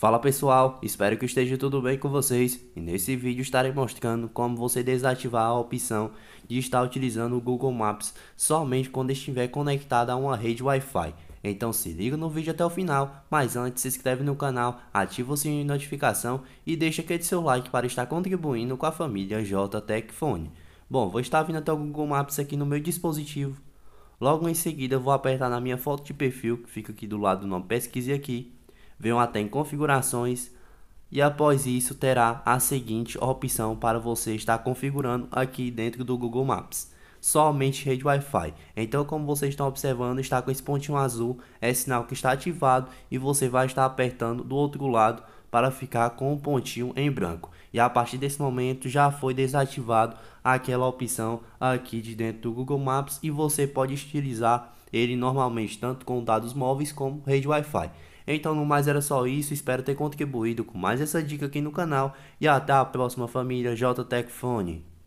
Fala pessoal, espero que esteja tudo bem com vocês e nesse vídeo estarei mostrando como você desativar a opção de estar utilizando o Google Maps somente quando estiver conectado a uma rede Wi-Fi. Então se liga no vídeo até o final, mas antes se inscreve no canal, ativa o sininho de notificação e deixa aquele seu like para estar contribuindo com a família JTech Phone. Bom, vou estar vindo até o Google Maps aqui no meu dispositivo. Logo em seguida vou apertar na minha foto de perfil que fica aqui do lado do nome pesquise aqui venham até em configurações e após isso terá a seguinte opção para você estar configurando aqui dentro do Google Maps. Somente rede Wi-Fi. Então, como vocês estão observando, está com esse pontinho azul, é sinal que está ativado e você vai estar apertando do outro lado para ficar com o um pontinho em branco. E a partir desse momento já foi desativado aquela opção aqui de dentro do Google Maps e você pode utilizar ele normalmente tanto com dados móveis como rede Wi-Fi. Então no mais era só isso, espero ter contribuído com mais essa dica aqui no canal e até a próxima família JTech